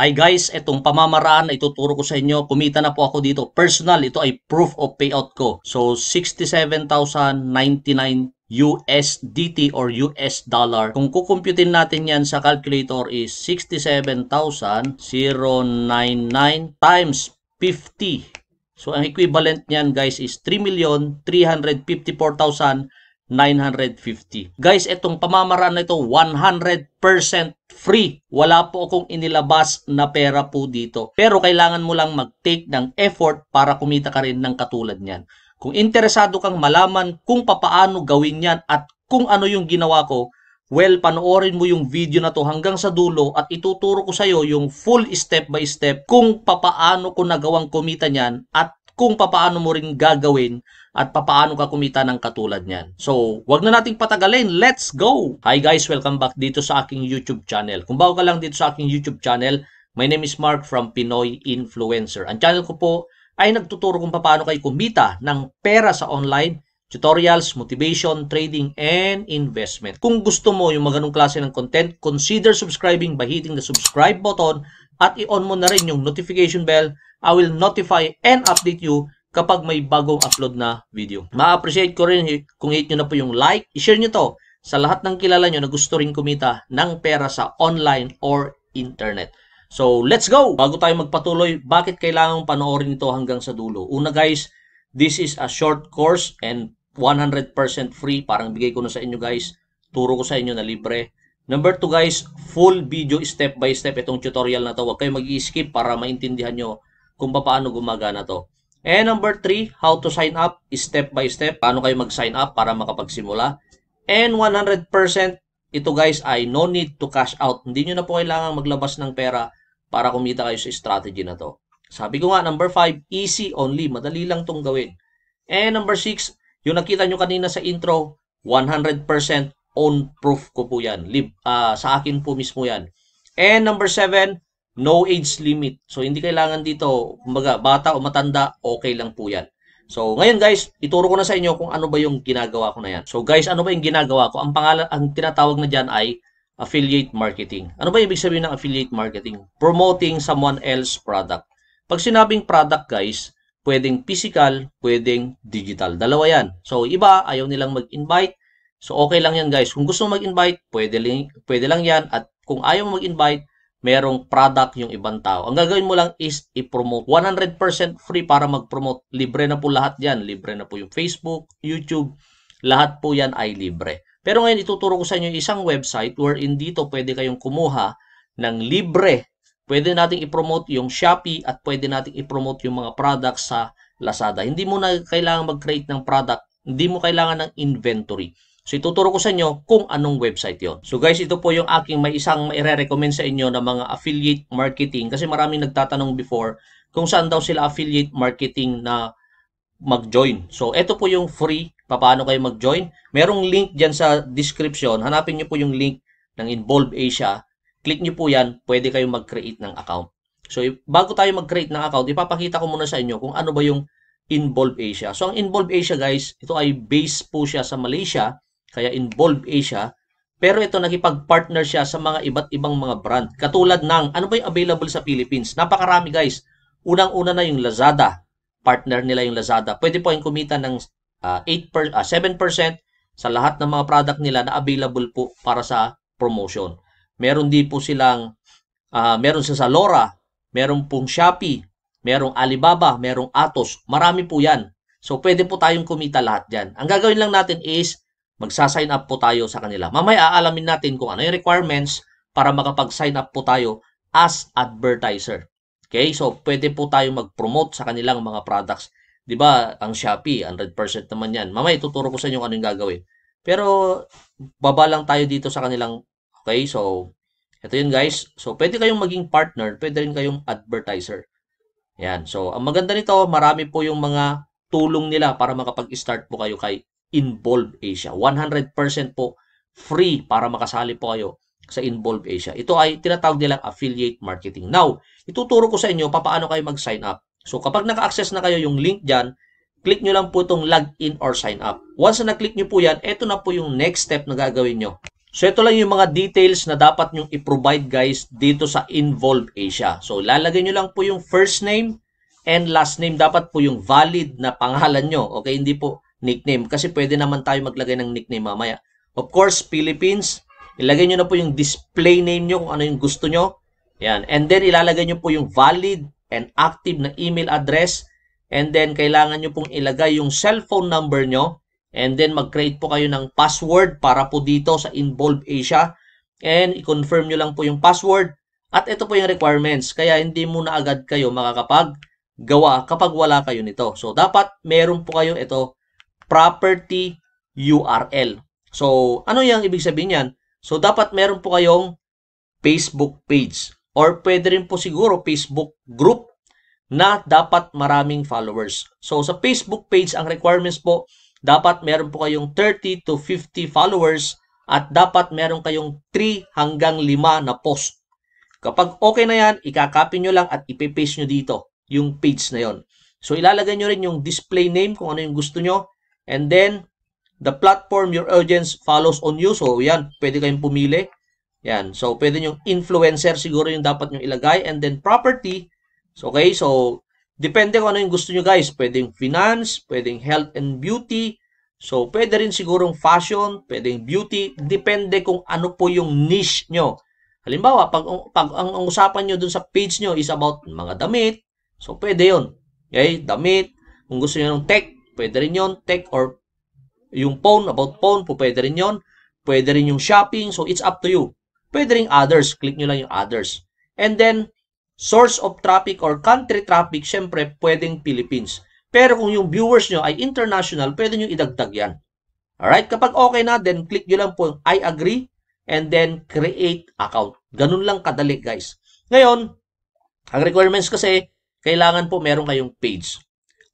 Hi guys, itong pamamaraan na ituturo ko sa inyo, kumita na po ako dito. Personal, ito ay proof of payout ko. So, 67,099 USDT or US dollar. Kung kukumputin natin yan sa calculator is 67,099 times 50. So, ang equivalent niyan guys is 3,354,000 950. Guys, itong pamamaraan na ito, 100% free. Wala po akong inilabas na pera po dito. Pero kailangan mo lang mag-take ng effort para kumita ka rin ng katulad niyan. Kung interesado kang malaman kung papaano gawin niyan at kung ano yung ginawa ko, Well, panoorin mo yung video na to hanggang sa dulo at ituturo ko sa iyo yung full step by step kung papaano ko nagawang kumita niyan at kung papaano mo rin gagawin at papaano ka kumita ng katulad niyan. So, wag na nating patagalin. Let's go! Hi guys, welcome back dito sa aking YouTube channel. Kung bago ka lang dito sa aking YouTube channel, my name is Mark from Pinoy Influencer. Ang channel ko po ay nagtuturo kung paano kayo kumita ng pera sa online, tutorials, motivation, trading, and investment. Kung gusto mo yung mga klase ng content, consider subscribing by hitting the subscribe button at i-on mo na rin yung notification bell. I will notify and update you kapag may bagong upload na video. Ma-appreciate ko rin kung hit nyo na po yung like. I-share nyo to sa lahat ng kilala nyo na gusto rin kumita ng pera sa online or internet. So, let's go! Bago tayo magpatuloy, bakit kailangan panoorin ito hanggang sa dulo? Una guys, this is a short course and 100% free. Parang bigay ko na sa inyo guys. Turo ko sa inyo na libre. Number 2 guys, full video step by step itong tutorial na to. Huwag kayo mag-skip para maintindihan nyo kung paano gumagana to. And number 3, how to sign up step by step. Paano kayo mag-sign up para makapagsimula. And 100%, ito guys ay no need to cash out. Hindi nyo na po kailangan maglabas ng pera para kumita kayo sa strategy na to. Sabi ko nga, number 5, easy only. Madali lang tong gawin. And number 6, yung nakita nyo kanina sa intro, 100% on proof ko po yan. Lib, uh, sa akin po mismo yan. And number 7, No age limit. So, hindi kailangan dito, kumbaga, bata o matanda, okay lang po yan. So, ngayon guys, ituro ko na sa inyo kung ano ba yung ginagawa ko na yan. So, guys, ano ba yung ginagawa ko? Ang pangalan, ang tinatawag na dyan ay affiliate marketing. Ano ba ibig sabihin ng affiliate marketing? Promoting someone else product. Pag sinabing product, guys, pwedeng physical, pwedeng digital. Dalawa yan. So, iba, ayaw nilang mag-invite. So, okay lang yan, guys. Kung gusto mag-invite, pwede, pwede lang yan. At kung ayaw mag-invite, merong product yung ibang tao. Ang gagawin mo lang is i-promote. 100% free para mag-promote. Libre na po lahat yan. Libre na po yung Facebook, YouTube. Lahat po yan ay libre. Pero ngayon ituturo ko sa inyo isang website wherein dito pwede kayong kumuha ng libre. Pwede nating i-promote yung Shopee at pwede nating i-promote yung mga products sa Lazada. Hindi mo na kailangan mag-create ng product. Hindi mo kailangan ng inventory. So ituturo ko sa inyo kung anong website yon. So guys, ito po yung aking may isang maire-recommend sa inyo na mga affiliate marketing kasi maraming nagtatanong before kung saan daw sila affiliate marketing na mag-join. So ito po yung free paano kayo mag-join. Merong link dyan sa description. Hanapin nyo po yung link ng Involve Asia. Click nyo po yan. Pwede kayong mag-create ng account. So bago tayo mag-create ng account, ipapakita ko muna sa inyo kung ano ba yung Involve Asia. So ang Involve Asia guys, ito ay base po siya sa Malaysia kaya involved Asia. Pero ito, nakipag-partner siya sa mga iba't ibang mga brand. Katulad ng, ano ba yung available sa Philippines? Napakarami guys. Unang-una na yung Lazada. Partner nila yung Lazada. Pwede po yung kumita ng uh, ah, 8 per, uh, ah, 7% sa lahat ng mga product nila na available po para sa promotion. Meron din po silang, uh, meron sa Zalora, meron pong Shopee, merong Alibaba, merong Atos. Marami po yan. So, pwede po tayong kumita lahat dyan. Ang gagawin lang natin is, magsa-sign up po tayo sa kanila. Mamaya aalamin natin kung ano yung requirements para makapag-sign up po tayo as advertiser. Okay? So, pwede po tayo mag-promote sa kanilang mga products. 'Di ba? Ang Shopee, 100% naman 'yan. Mamaya ituturo ko sa inyo kung ano yung gagawin. Pero baba lang tayo dito sa kanilang Okay? So, ito 'yun guys. So, pwede kayong maging partner, pwede rin kayong advertiser. Yan. So, ang maganda nito, marami po yung mga tulong nila para makapag-start po kayo kay Involve Asia. 100% po free para makasali po kayo sa Involve Asia. Ito ay tinatawag nilang affiliate marketing. Now, ituturo ko sa inyo paano kayo mag-sign up. So, kapag naka-access na kayo yung link dyan, click nyo lang po itong in or sign up. Once na click nyo po yan, ito na po yung next step na gagawin nyo. So, ito lang yung mga details na dapat nyong i-provide guys dito sa Involve Asia. So, lalagay nyo lang po yung first name and last name. Dapat po yung valid na pangalan nyo. Okay, hindi po nickname. Kasi pwede naman tayo maglagay ng nickname mamaya. Of course, Philippines. Ilagay nyo na po yung display name nyo kung ano yung gusto nyo. Yan. And then, ilalagay nyo po yung valid and active na email address. And then, kailangan nyo pong ilagay yung cellphone number nyo. And then, mag-create po kayo ng password para po dito sa Involve Asia. And, i-confirm nyo lang po yung password. At ito po yung requirements. Kaya, hindi muna agad kayo makakapag gawa kapag wala kayo nito. So, dapat meron po kayo ito property URL. So, ano yung ibig sabihin niyan? So, dapat meron po kayong Facebook page or pwede rin po siguro Facebook group na dapat maraming followers. So, sa Facebook page, ang requirements po, dapat meron po kayong 30 to 50 followers at dapat meron kayong 3 hanggang 5 na post. Kapag okay na yan, ikakopy nyo lang at ipipaste nyo dito yung page na yon. So, ilalagay nyo rin yung display name kung ano yung gusto nyo And then, the platform your audience follows on you. So, yan, pwede kayong pumili. Yan, so pwede yung influencer siguro yung dapat nyo ilagay. And then, property. So, okay, so, depende kung ano yung gusto nyo guys. Pwedeng finance, pwedeng health and beauty. So, pwede rin sigurong fashion, pwedeng beauty. Depende kung ano po yung niche nyo. Halimbawa, pag, pag ang, ang usapan nyo dun sa page nyo is about mga damit, so pwede yon Okay, damit. Kung gusto nyo ng tech, pwede rin yon. Tech or yung phone, about phone, po pwede rin yon. Pwede rin yung shopping, so it's up to you. Pwede rin others, click nyo lang yung others. And then, source of traffic or country traffic, syempre, pwedeng Philippines. Pero kung yung viewers nyo ay international, pwede nyo idagdag yan. Alright? Kapag okay na, then click nyo lang po yung I agree and then create account. Ganun lang kadali, guys. Ngayon, ang requirements kasi, kailangan po meron kayong page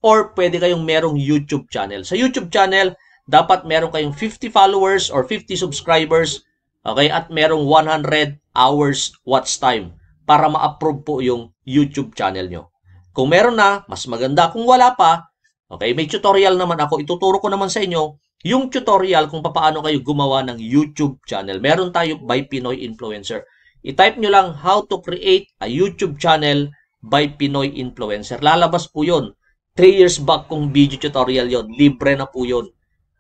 or pwede kayong merong YouTube channel. Sa YouTube channel, dapat meron kayong 50 followers or 50 subscribers okay, at merong 100 hours watch time para ma-approve po yung YouTube channel nyo. Kung meron na, mas maganda. Kung wala pa, okay, may tutorial naman ako. Ituturo ko naman sa inyo yung tutorial kung paano kayo gumawa ng YouTube channel. Meron tayo by Pinoy Influencer. I-type nyo lang how to create a YouTube channel by Pinoy Influencer. Lalabas po yun. 3 years back kong video tutorial yon Libre na po yon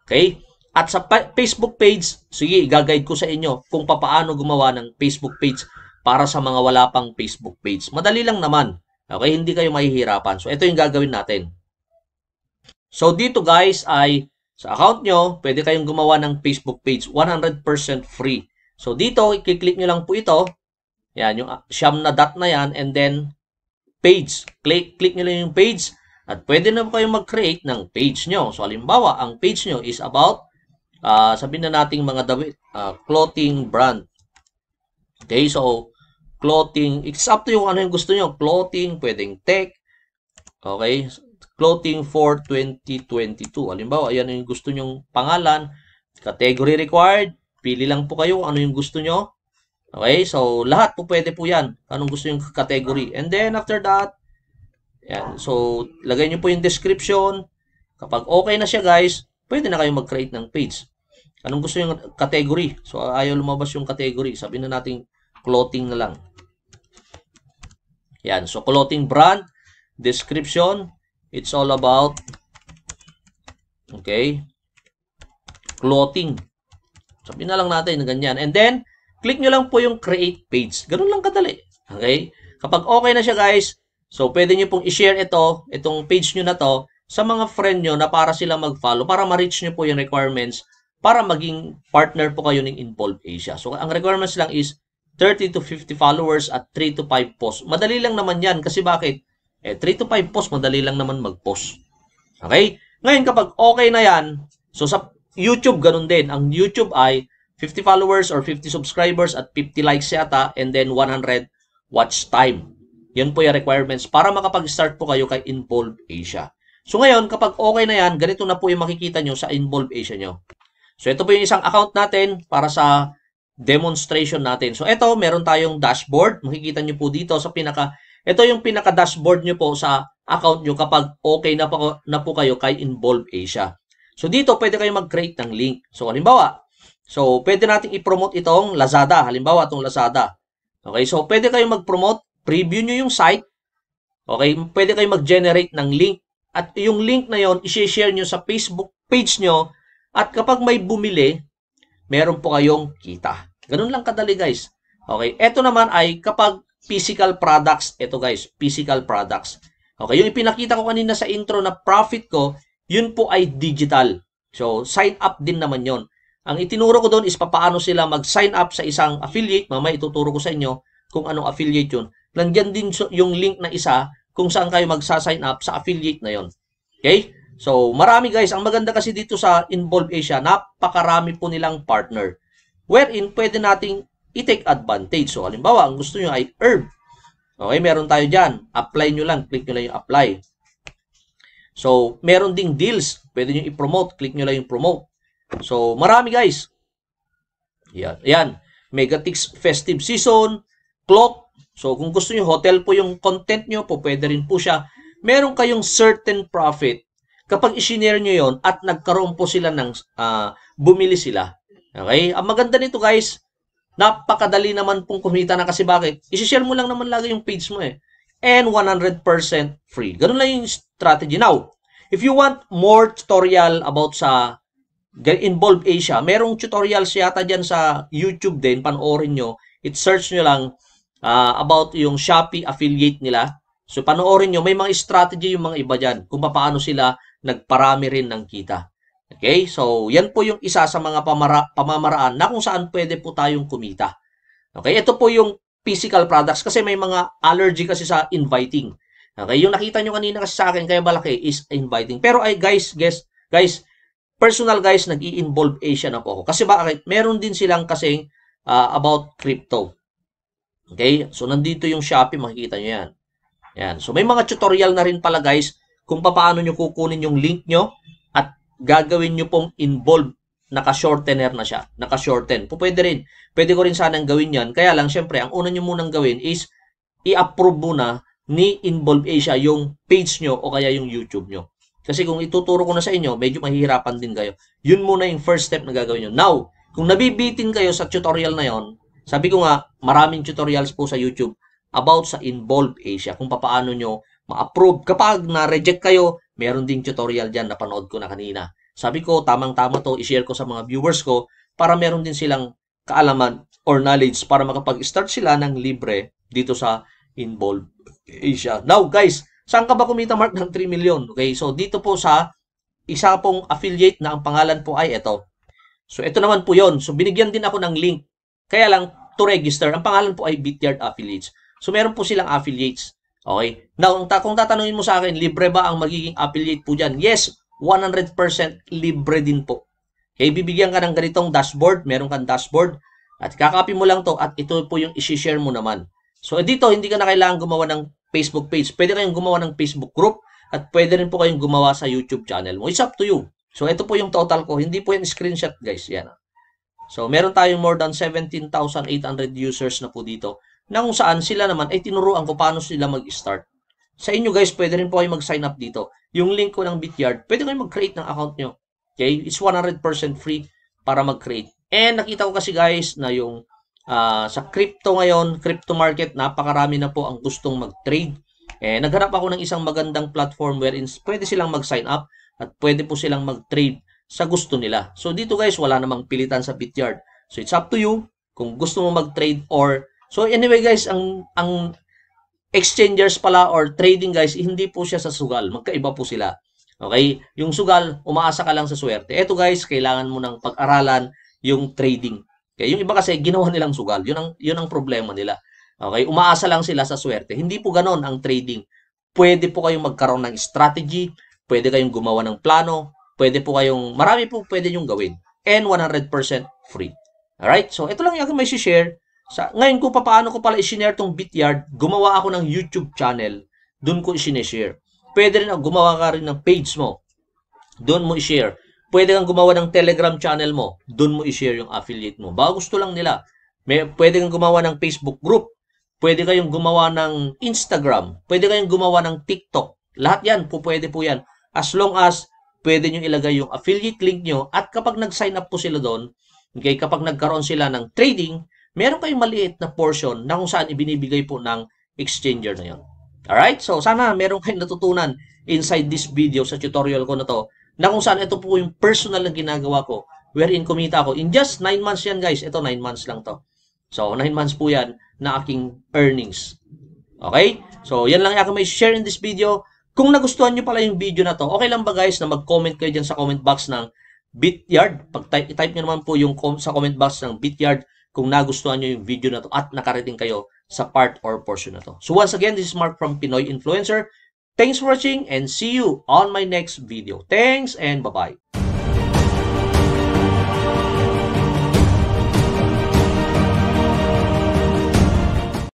Okay? At sa Facebook page, sige, gagayad ko sa inyo kung paano gumawa ng Facebook page para sa mga wala pang Facebook page. Madali lang naman. Okay? Hindi kayo mahihirapan. So, ito yung gagawin natin. So, dito guys ay sa account nyo, pwede kayong gumawa ng Facebook page. 100% free. So, dito, i-click nyo lang po ito. Yan, yung ah, siyam na dot na yan. And then, page. Click, click nyo lang yung page. At pwede na kayo mag-create ng page nyo. So, halimbawa, ang page nyo is about, uh, sabihin na nating mga dawit, uh, ah, clothing brand. Okay, so, clothing, it's up to you ano yung gusto nyo. Clothing, pwedeng tech. Okay, clothing for 2022. Halimbawa, ayan yung gusto nyong pangalan. Category required. Pili lang po kayo ano yung gusto nyo. Okay, so lahat po pwede po yan. Anong gusto yung category. And then after that, yan. So, lagay nyo po yung description. Kapag okay na siya guys, pwede na kayong mag-create ng page. Anong gusto yung category? So, ayaw lumabas yung category. Sabi na natin clothing na lang. Yan. So, clothing brand, description, it's all about okay, clothing. Sabi na lang natin na ganyan. And then, click nyo lang po yung create page. Ganun lang kadali. Okay? Kapag okay na siya guys, So, pwede nyo pong i-share ito, itong page nyo na to, sa mga friend nyo na para sila mag-follow, para ma-reach nyo po yung requirements para maging partner po kayo ng Involve Asia. So, ang requirements lang is 30 to 50 followers at 3 to 5 posts. Madali lang naman yan kasi bakit? Eh, 3 to 5 posts, madali lang naman mag-post. Okay? Ngayon, kapag okay na yan, so sa YouTube, ganun din. Ang YouTube ay 50 followers or 50 subscribers at 50 likes yata and then 100 watch time. Yan po yung requirements para makapag-start po kayo kay Involve Asia. So ngayon, kapag okay na yan, ganito na po yung makikita nyo sa Involve Asia nyo. So ito po yung isang account natin para sa demonstration natin. So ito, meron tayong dashboard. Makikita nyo po dito sa pinaka... Ito yung pinaka-dashboard nyo po sa account nyo kapag okay na po, na po kayo kay Involve Asia. So dito, pwede kayo mag-create ng link. So halimbawa, so pwede nating i-promote itong Lazada. Halimbawa, itong Lazada. Okay, so pwede kayo mag-promote preview nyo yung site. Okay, pwede kayo mag-generate ng link. At yung link na yon i-share nyo sa Facebook page nyo. At kapag may bumili, meron po kayong kita. Ganun lang kadali guys. Okay, eto naman ay kapag physical products, Eto guys, physical products. Okay, yung ipinakita ko kanina sa intro na profit ko, yun po ay digital. So, sign up din naman yon. Ang itinuro ko doon is papaano sila mag-sign up sa isang affiliate. Mamaya ituturo ko sa inyo kung anong affiliate yun. Nandiyan din yung link na isa kung saan kayo magsa-sign up sa affiliate na yon. Okay? So, marami guys. Ang maganda kasi dito sa Involve Asia, napakarami po nilang partner. Wherein, pwede nating i-take advantage. So, halimbawa, ang gusto nyo ay herb. Okay, meron tayo dyan. Apply nyo lang. Click nyo lang yung apply. So, meron ding deals. Pwede nyo i-promote. Click nyo lang yung promote. So, marami guys. Yan. Yan. Megatix Festive Season, Clock, So kung gusto niyo hotel po yung content niyo po, pwede rin po siya. Meron kayong certain profit kapag i-share niyo yon at nagkaroon po sila ng uh, bumili sila. Okay? Ang maganda nito guys, napakadali naman pong kumita na kasi bakit? I-share mo lang naman lagi yung page mo eh. And 100% free. Ganun lang yung strategy. Now, if you want more tutorial about sa Involve Asia, merong tutorials yata dyan sa YouTube din, panoorin nyo. It search nyo lang uh, about yung Shopee affiliate nila. So panoorin nyo, may mga strategy yung mga iba dyan kung paano sila nagparami rin ng kita. Okay? So yan po yung isa sa mga pamara- pamamaraan na kung saan pwede po tayong kumita. Okay? Ito po yung physical products kasi may mga allergy kasi sa inviting. Okay? Yung nakita nyo kanina kasi sa akin kaya malaki is inviting. Pero ay guys, guys, guys, personal guys, nag-i-involve Asia na ako. Kasi bakit? Meron din silang kasing uh, about crypto. Okay? So, nandito yung Shopee, makikita nyo yan. Yan. So, may mga tutorial na rin pala guys kung paano nyo kukunin yung link nyo at gagawin nyo pong involve naka-shortener na siya. Naka-shorten. Pwede rin. Pwede ko rin sanang gawin yan. Kaya lang, syempre, ang una nyo munang gawin is i-approve muna ni Involve Asia yung page nyo o kaya yung YouTube nyo. Kasi kung ituturo ko na sa inyo, medyo mahihirapan din kayo. Yun muna yung first step na gagawin nyo. Now, kung nabibitin kayo sa tutorial na yon, sabi ko nga, maraming tutorials po sa YouTube about sa Involve Asia, kung paano nyo ma-approve. Kapag na-reject kayo, meron ding tutorial dyan na panood ko na kanina. Sabi ko, tamang-tama to, i-share ko sa mga viewers ko para meron din silang kaalaman or knowledge para makapag-start sila ng libre dito sa Involve Asia. Now guys, saan ka ba kumita mark ng 3 million? Okay, so dito po sa isa pong affiliate na ang pangalan po ay ito. So ito naman po yon So binigyan din ako ng link kaya lang, to register, ang pangalan po ay Bityard Affiliates. So, meron po silang affiliates. Okay? Now, kung tatanungin mo sa akin, libre ba ang magiging affiliate po dyan? Yes, 100% libre din po. Okay, bibigyan ka ng ganitong dashboard, meron kang dashboard, at kakopy mo lang to at ito po yung isi-share mo naman. So dito, hindi ka na kailangan gumawa ng Facebook page. Pwede kayong gumawa ng Facebook group at pwede rin po kayong gumawa sa YouTube channel mo. It's up to you. So ito po yung total ko. Hindi po yung screenshot guys. Yan. So, meron tayong more than 17,800 users na po dito na kung saan sila naman ay tinuruan ko paano sila mag-start. Sa inyo guys, pwede rin po kayo mag-sign up dito. Yung link ko ng Bityard, pwede kayo mag-create ng account nyo. Okay? It's 100% free para mag-create. And nakita ko kasi guys na yung uh, sa crypto ngayon, crypto market, napakarami na po ang gustong mag-trade. Eh, naghanap ako ng isang magandang platform wherein pwede silang mag-sign up at pwede po silang mag-trade sa gusto nila. So dito guys, wala namang pilitan sa Bityard. So it's up to you kung gusto mo mag-trade or So anyway guys, ang ang exchangers pala or trading guys, hindi po siya sa sugal. Magkaiba po sila. Okay? Yung sugal, umaasa ka lang sa swerte. Ito guys, kailangan mo ng pag-aralan yung trading. Okay? Yung iba kasi ginawa nilang sugal. Yun ang yun ang problema nila. Okay? Umaasa lang sila sa swerte. Hindi po ganoon ang trading. Pwede po kayong magkaroon ng strategy, pwede kayong gumawa ng plano, pwede po kayong, marami po pwede nyong gawin. And 100% free. Alright? So, ito lang yung aking may share. Sa, ngayon ko paano ko pala i-share tong Bityard, gumawa ako ng YouTube channel. Doon ko i-share. Pwede rin ako gumawa ka rin ng page mo. Doon mo i-share. Pwede kang gumawa ng Telegram channel mo. Doon mo i-share yung affiliate mo. Baka gusto lang nila. May, pwede kang gumawa ng Facebook group. Pwede kayong gumawa ng Instagram. Pwede kayong gumawa ng TikTok. Lahat yan, pwede po yan. As long as pwede nyo ilagay yung affiliate link nyo at kapag nag-sign up po sila doon, okay, kapag nagkaroon sila ng trading, meron kayong maliit na portion na kung saan ibinibigay po ng exchanger na yun. Alright? So, sana meron kayong natutunan inside this video sa tutorial ko na to na kung saan ito po yung personal na ginagawa ko wherein kumita ako. In just 9 months yan guys. Ito 9 months lang to. So, 9 months po yan na aking earnings. Okay? So, yan lang yung aking may share in this video. Kung nagustuhan nyo pala yung video na to, okay lang ba guys na mag-comment kayo dyan sa comment box ng Bityard? Pag-type type nyo naman po yung com sa comment box ng Bityard kung nagustuhan nyo yung video na to at nakarating kayo sa part or portion na to. So once again, this is Mark from Pinoy Influencer. Thanks for watching and see you on my next video. Thanks and bye-bye.